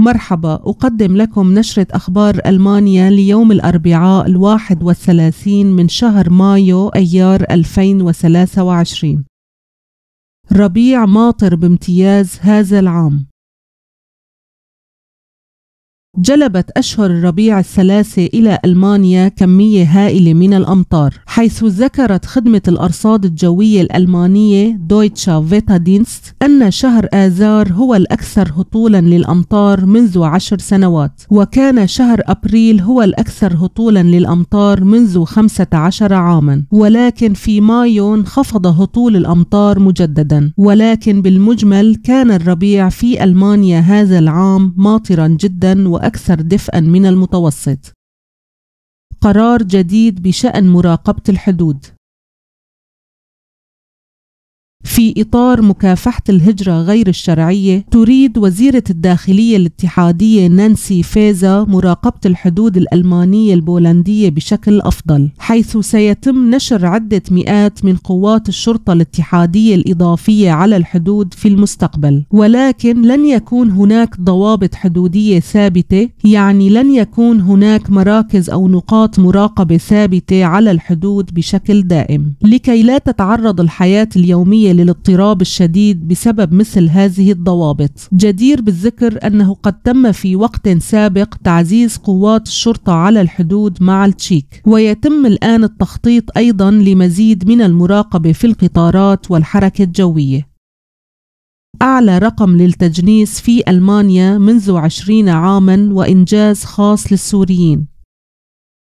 مرحبا أقدم لكم نشرة أخبار ألمانيا ليوم الأربعاء الواحد والثلاثين من شهر مايو أيار 2023 ربيع ماطر بامتياز هذا العام جلبت أشهر الربيع الثلاثة إلى ألمانيا كمية هائلة من الأمطار حيث ذكرت خدمة الأرصاد الجوية الألمانية دويتشا فيتا دينست أن شهر آذار هو الأكثر هطولا للأمطار منذ عشر سنوات وكان شهر أبريل هو الأكثر هطولا للأمطار منذ 15 عاما ولكن في مايو انخفض هطول الأمطار مجددا ولكن بالمجمل كان الربيع في ألمانيا هذا العام ماطرا جدا و أكثر دفئًا من المتوسط. قرار جديد بشأن مراقبة الحدود في إطار مكافحة الهجرة غير الشرعية تريد وزيرة الداخلية الاتحادية نانسي فيزا مراقبة الحدود الألمانية البولندية بشكل أفضل حيث سيتم نشر عدة مئات من قوات الشرطة الاتحادية الإضافية على الحدود في المستقبل ولكن لن يكون هناك ضوابط حدودية ثابتة يعني لن يكون هناك مراكز أو نقاط مراقبة ثابتة على الحدود بشكل دائم لكي لا تتعرض الحياة اليومية للاضطراب الشديد بسبب مثل هذه الضوابط جدير بالذكر أنه قد تم في وقت سابق تعزيز قوات الشرطة على الحدود مع التشيك ويتم الآن التخطيط أيضا لمزيد من المراقبة في القطارات والحركة الجوية أعلى رقم للتجنيس في ألمانيا منذ عشرين عاما وإنجاز خاص للسوريين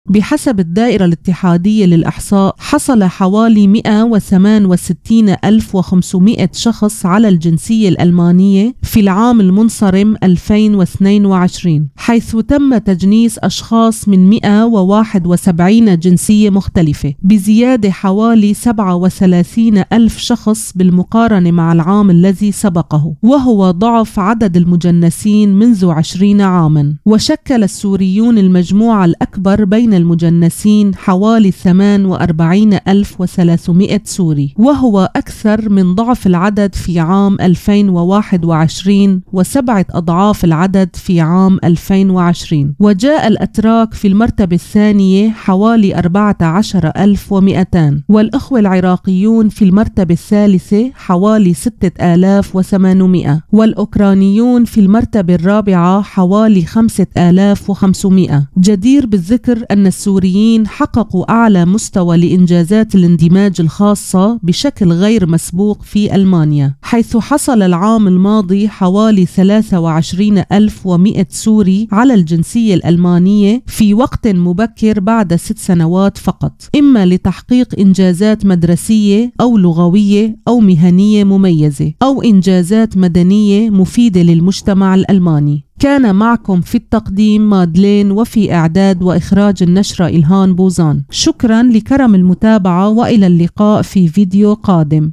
بحسب الدائرة الاتحادية للإحصاء حصل حوالي 168,500 شخص على الجنسية الألمانية في العام المنصرم 2022 حيث تم تجنيس أشخاص من 171 جنسية مختلفة بزيادة حوالي 37 ألف شخص بالمقارنة مع العام الذي سبقه وهو ضعف عدد المجنسين منذ 20 عاما وشكل السوريون المجموعة الأكبر بين المجنسين حوالي 48300 سوري وهو أكثر من ضعف العدد في عام 2021 وسبعة أضعاف العدد في عام 2020 وجاء الأتراك في المرتبة الثانية حوالي 14200 والإخوة العراقيون في المرتبة الثالثة حوالي 6800 والأوكرانيون في المرتبة الرابعة حوالي 5500 جدير بالذكر أن أن السوريين حققوا أعلى مستوى لإنجازات الاندماج الخاصة بشكل غير مسبوق في ألمانيا حيث حصل العام الماضي حوالي 23100 سوري على الجنسية الألمانية في وقت مبكر بعد ست سنوات فقط إما لتحقيق إنجازات مدرسية أو لغوية أو مهنية مميزة أو إنجازات مدنية مفيدة للمجتمع الألماني كان معكم في التقديم مادلين وفي إعداد وإخراج النشرة إلهان بوزان شكرا لكرم المتابعة وإلى اللقاء في فيديو قادم